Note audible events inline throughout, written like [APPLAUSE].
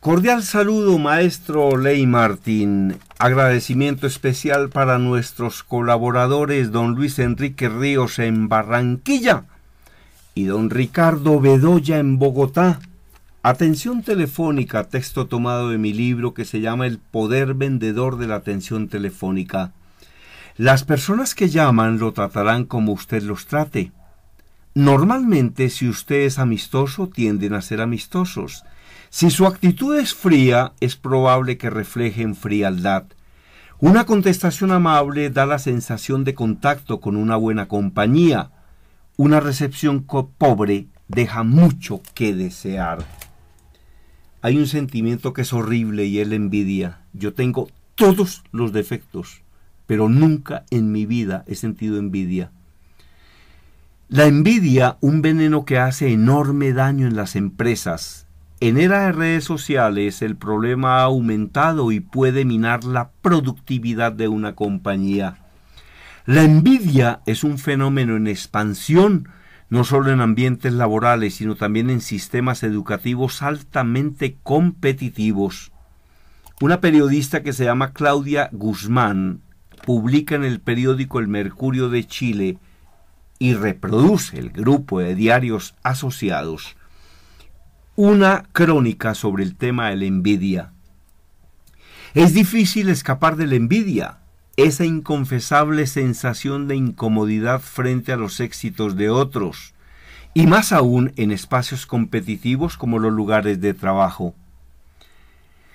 Cordial saludo, maestro Ley Martín. Agradecimiento especial para nuestros colaboradores, don Luis Enrique Ríos en Barranquilla y don Ricardo Bedoya en Bogotá. Atención telefónica, texto tomado de mi libro que se llama El poder vendedor de la atención telefónica. Las personas que llaman lo tratarán como usted los trate. Normalmente, si usted es amistoso, tienden a ser amistosos. Si su actitud es fría, es probable que en frialdad. Una contestación amable da la sensación de contacto con una buena compañía. Una recepción pobre deja mucho que desear. Hay un sentimiento que es horrible y es la envidia. Yo tengo todos los defectos, pero nunca en mi vida he sentido envidia. La envidia, un veneno que hace enorme daño en las empresas, en era de redes sociales el problema ha aumentado y puede minar la productividad de una compañía. La envidia es un fenómeno en expansión, no solo en ambientes laborales, sino también en sistemas educativos altamente competitivos. Una periodista que se llama Claudia Guzmán publica en el periódico El Mercurio de Chile y reproduce el grupo de diarios asociados una crónica sobre el tema de la envidia. Es difícil escapar de la envidia, esa inconfesable sensación de incomodidad frente a los éxitos de otros, y más aún en espacios competitivos como los lugares de trabajo.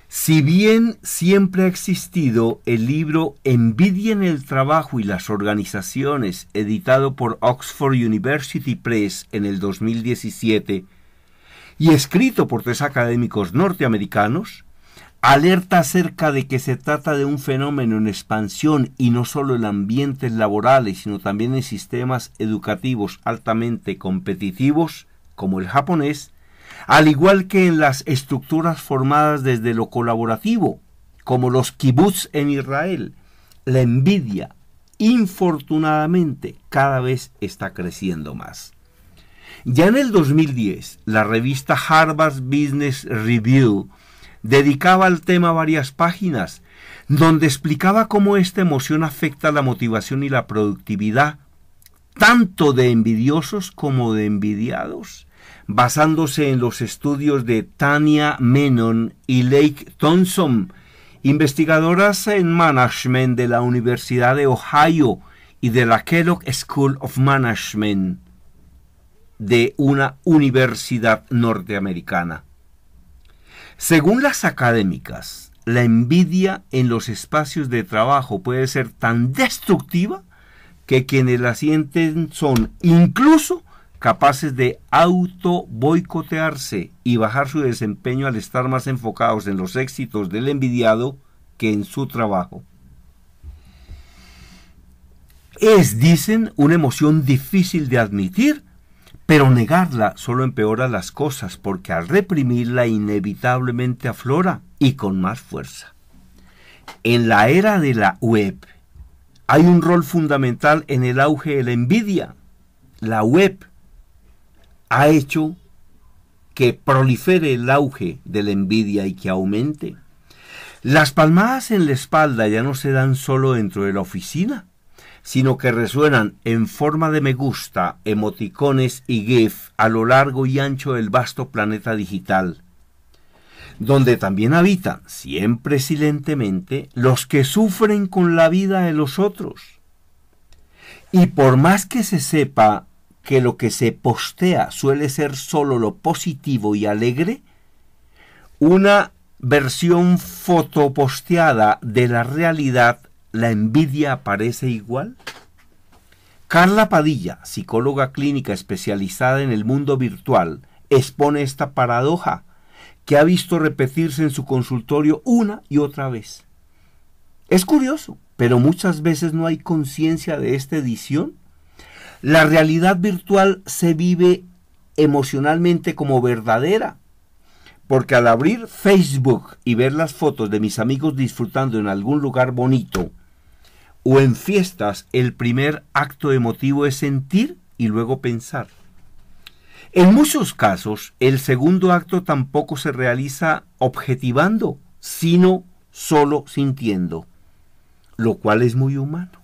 Si bien siempre ha existido el libro Envidia en el Trabajo y las Organizaciones, editado por Oxford University Press en el 2017, y escrito por tres académicos norteamericanos, alerta acerca de que se trata de un fenómeno en expansión y no solo en ambientes laborales, sino también en sistemas educativos altamente competitivos, como el japonés, al igual que en las estructuras formadas desde lo colaborativo, como los kibbutz en Israel. La envidia, infortunadamente, cada vez está creciendo más. Ya en el 2010, la revista Harvard Business Review dedicaba al tema varias páginas, donde explicaba cómo esta emoción afecta la motivación y la productividad, tanto de envidiosos como de envidiados, basándose en los estudios de Tania Menon y Lake Thompson, investigadoras en management de la Universidad de Ohio y de la Kellogg School of Management de una universidad norteamericana. Según las académicas, la envidia en los espacios de trabajo puede ser tan destructiva que quienes la sienten son incluso capaces de auto boicotearse y bajar su desempeño al estar más enfocados en los éxitos del envidiado que en su trabajo. Es, dicen, una emoción difícil de admitir pero negarla solo empeora las cosas porque al reprimirla inevitablemente aflora y con más fuerza. En la era de la web hay un rol fundamental en el auge de la envidia. La web ha hecho que prolifere el auge de la envidia y que aumente. Las palmadas en la espalda ya no se dan solo dentro de la oficina, sino que resuenan en forma de me gusta, emoticones y GIF a lo largo y ancho del vasto planeta digital, donde también habitan, siempre silentemente, los que sufren con la vida de los otros. Y por más que se sepa que lo que se postea suele ser solo lo positivo y alegre, una versión fotoposteada de la realidad ¿La envidia aparece igual? Carla Padilla, psicóloga clínica especializada en el mundo virtual, expone esta paradoja que ha visto repetirse en su consultorio una y otra vez. Es curioso, pero muchas veces no hay conciencia de esta edición. La realidad virtual se vive emocionalmente como verdadera, porque al abrir Facebook y ver las fotos de mis amigos disfrutando en algún lugar bonito, o en fiestas el primer acto emotivo es sentir y luego pensar. En muchos casos, el segundo acto tampoco se realiza objetivando, sino solo sintiendo, lo cual es muy humano.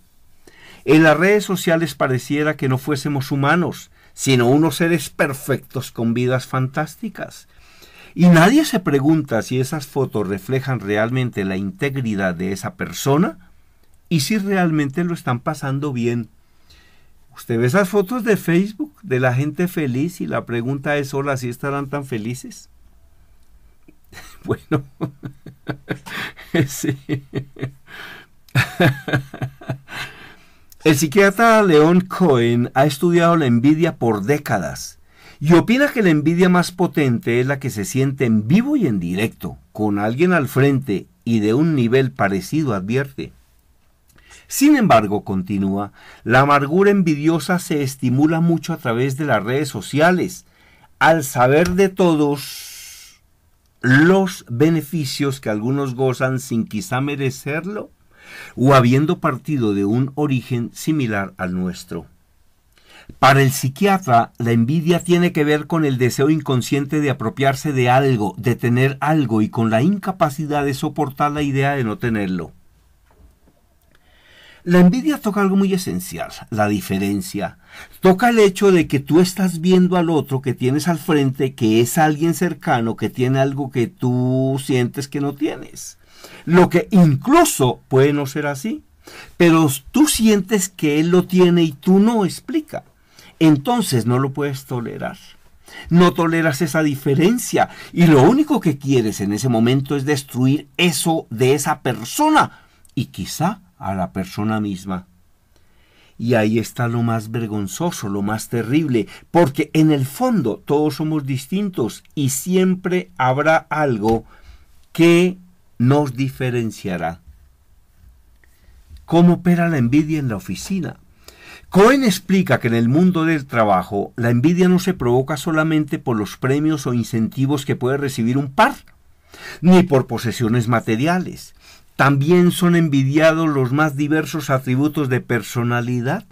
En las redes sociales pareciera que no fuésemos humanos, sino unos seres perfectos con vidas fantásticas. Y nadie se pregunta si esas fotos reflejan realmente la integridad de esa persona y si realmente lo están pasando bien. Usted ve esas fotos de Facebook de la gente feliz y la pregunta es, hola, ¿si estarán tan felices? [LAUGHS] Bueno, [LAUGHS] sí. [LAUGHS] El psiquiatra León Cohen ha estudiado la envidia por décadas y opina que la envidia más potente es la que se siente en vivo y en directo, con alguien al frente y de un nivel parecido, advierte. Sin embargo, continúa, la amargura envidiosa se estimula mucho a través de las redes sociales, al saber de todos los beneficios que algunos gozan sin quizá merecerlo o habiendo partido de un origen similar al nuestro. Para el psiquiatra, la envidia tiene que ver con el deseo inconsciente de apropiarse de algo, de tener algo y con la incapacidad de soportar la idea de no tenerlo. La envidia toca algo muy esencial, la diferencia. Toca el hecho de que tú estás viendo al otro que tienes al frente, que es alguien cercano, que tiene algo que tú sientes que no tienes. Lo que incluso puede no ser así, pero tú sientes que él lo tiene y tú no explica. Entonces no lo puedes tolerar. No toleras esa diferencia y lo único que quieres en ese momento es destruir eso de esa persona y quizá a la persona misma. Y ahí está lo más vergonzoso, lo más terrible, porque en el fondo todos somos distintos y siempre habrá algo que nos diferenciará. ¿Cómo opera la envidia en la oficina? Cohen explica que en el mundo del trabajo la envidia no se provoca solamente por los premios o incentivos que puede recibir un par, ni por posesiones materiales. También son envidiados los más diversos atributos de personalidad,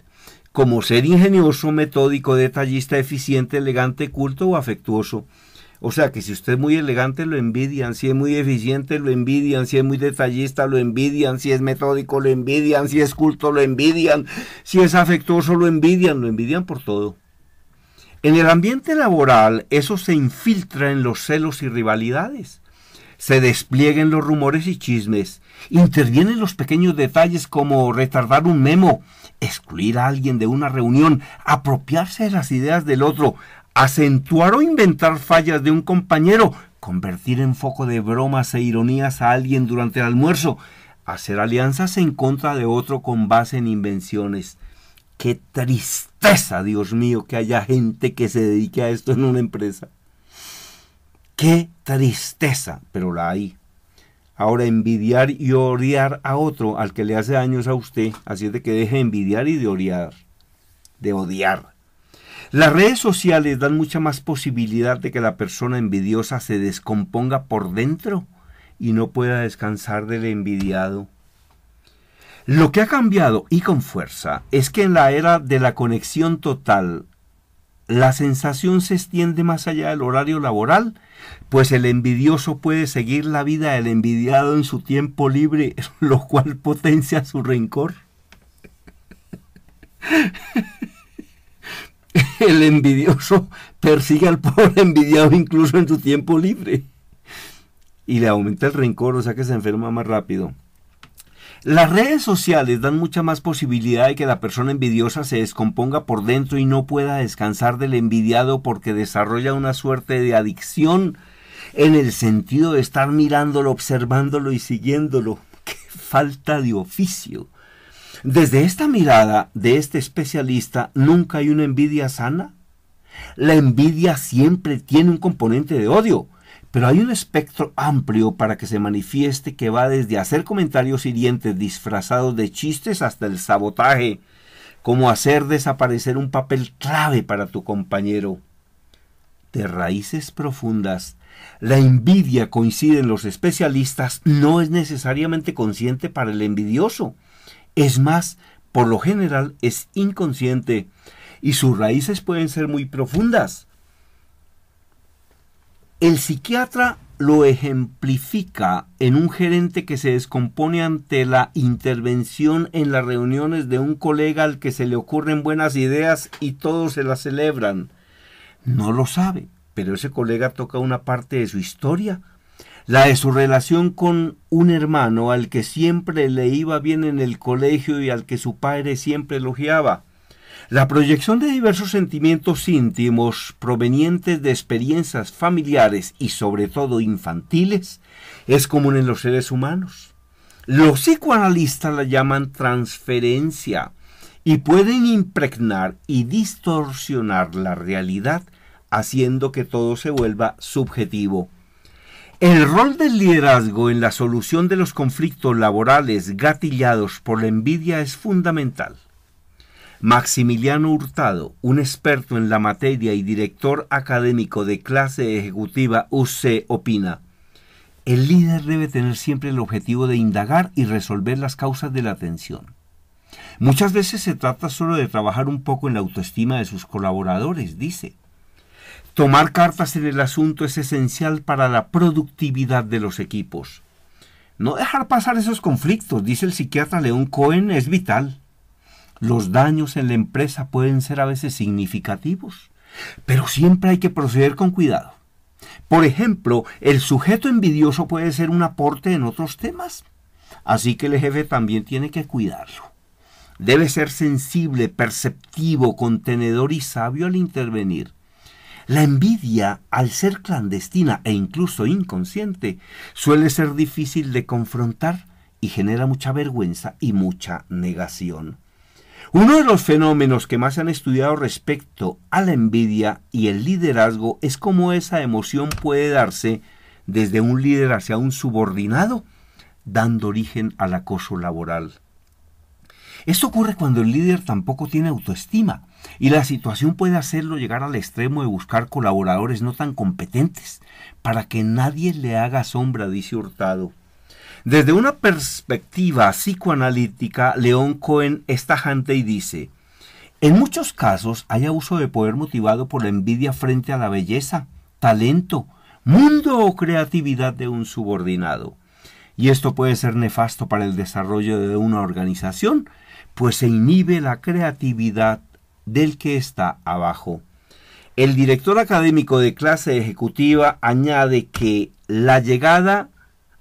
como ser ingenioso, metódico, detallista, eficiente, elegante, culto o afectuoso. O sea que si usted es muy elegante lo envidian, si es muy eficiente lo envidian, si es muy detallista lo envidian, si es metódico lo envidian, si es culto lo envidian, si es afectuoso lo envidian, lo envidian por todo. En el ambiente laboral eso se infiltra en los celos y rivalidades se desplieguen los rumores y chismes, intervienen los pequeños detalles como retardar un memo, excluir a alguien de una reunión, apropiarse de las ideas del otro, acentuar o inventar fallas de un compañero, convertir en foco de bromas e ironías a alguien durante el almuerzo, hacer alianzas en contra de otro con base en invenciones. Qué tristeza, Dios mío, que haya gente que se dedique a esto en una empresa. Qué tristeza, pero la hay. Ahora envidiar y odiar a otro al que le hace daños a usted, así es de que deje de envidiar y de odiar. De odiar. Las redes sociales dan mucha más posibilidad de que la persona envidiosa se descomponga por dentro y no pueda descansar del envidiado. Lo que ha cambiado y con fuerza es que en la era de la conexión total la sensación se extiende más allá del horario laboral, pues el envidioso puede seguir la vida del envidiado en su tiempo libre, [LAUGHS] lo cual potencia su rencor. [LAUGHS] El envidioso persigue al pobre envidiado incluso en su tiempo libre y le aumenta el rencor, o sea que se enferma más rápido. Las redes sociales dan mucha más posibilidad de que la persona envidiosa se descomponga por dentro y no pueda descansar del envidiado porque desarrolla una suerte de adicción en el sentido de estar mirándolo, observándolo y siguiéndolo. [LAUGHS] ¡Qué falta de oficio! Desde esta mirada de este especialista, ¿nunca hay una envidia sana? La envidia siempre tiene un componente de odio. Pero hay un espectro amplio para que se manifieste que va desde hacer comentarios hirientes disfrazados de chistes hasta el sabotaje, como hacer desaparecer un papel clave para tu compañero. De raíces profundas, la envidia, coinciden los especialistas, no es necesariamente consciente para el envidioso. Es más, por lo general es inconsciente y sus raíces pueden ser muy profundas. El psiquiatra lo ejemplifica en un gerente que se descompone ante la intervención en las reuniones de un colega al que se le ocurren buenas ideas y todos se las celebran. No lo sabe, pero ese colega toca una parte de su historia, la de su relación con un hermano al que siempre le iba bien en el colegio y al que su padre siempre elogiaba. La proyección de diversos sentimientos íntimos provenientes de experiencias familiares y sobre todo infantiles es común en los seres humanos. Los psicoanalistas la llaman transferencia y pueden impregnar y distorsionar la realidad haciendo que todo se vuelva subjetivo. El rol del liderazgo en la solución de los conflictos laborales gatillados por la envidia es fundamental. Maximiliano Hurtado, un experto en la materia y director académico de clase ejecutiva UC, opina, el líder debe tener siempre el objetivo de indagar y resolver las causas de la tensión. Muchas veces se trata solo de trabajar un poco en la autoestima de sus colaboradores, dice. Tomar cartas en el asunto es esencial para la productividad de los equipos. No dejar pasar esos conflictos, dice el psiquiatra León Cohen, es vital. Los daños en la empresa pueden ser a veces significativos, pero siempre hay que proceder con cuidado. Por ejemplo, el sujeto envidioso puede ser un aporte en otros temas, así que el jefe también tiene que cuidarlo. Debe ser sensible, perceptivo, contenedor y sabio al intervenir. La envidia, al ser clandestina e incluso inconsciente, suele ser difícil de confrontar y genera mucha vergüenza y mucha negación. Uno de los fenómenos que más se han estudiado respecto a la envidia y el liderazgo es cómo esa emoción puede darse desde un líder hacia un subordinado, dando origen al acoso laboral. Esto ocurre cuando el líder tampoco tiene autoestima y la situación puede hacerlo llegar al extremo de buscar colaboradores no tan competentes para que nadie le haga sombra, dice Hurtado. Desde una perspectiva psicoanalítica, León Cohen es tajante y dice, en muchos casos hay abuso de poder motivado por la envidia frente a la belleza, talento, mundo o creatividad de un subordinado. Y esto puede ser nefasto para el desarrollo de una organización, pues se inhibe la creatividad del que está abajo. El director académico de clase ejecutiva añade que la llegada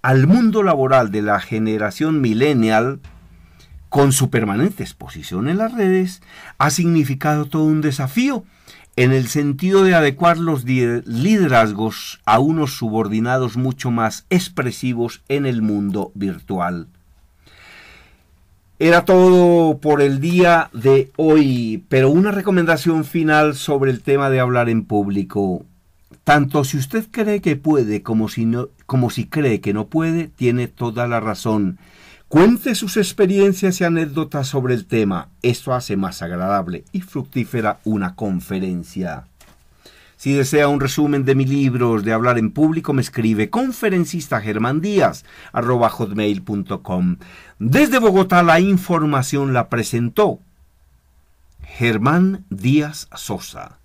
al mundo laboral de la generación millennial, con su permanente exposición en las redes, ha significado todo un desafío en el sentido de adecuar los liderazgos a unos subordinados mucho más expresivos en el mundo virtual. Era todo por el día de hoy, pero una recomendación final sobre el tema de hablar en público. Tanto si usted cree que puede como si no, como si cree que no puede, tiene toda la razón. Cuente sus experiencias y anécdotas sobre el tema. Esto hace más agradable y fructífera una conferencia. Si desea un resumen de mis libros, de hablar en público, me escribe conferencista hotmail.com. Desde Bogotá la información la presentó Germán Díaz Sosa.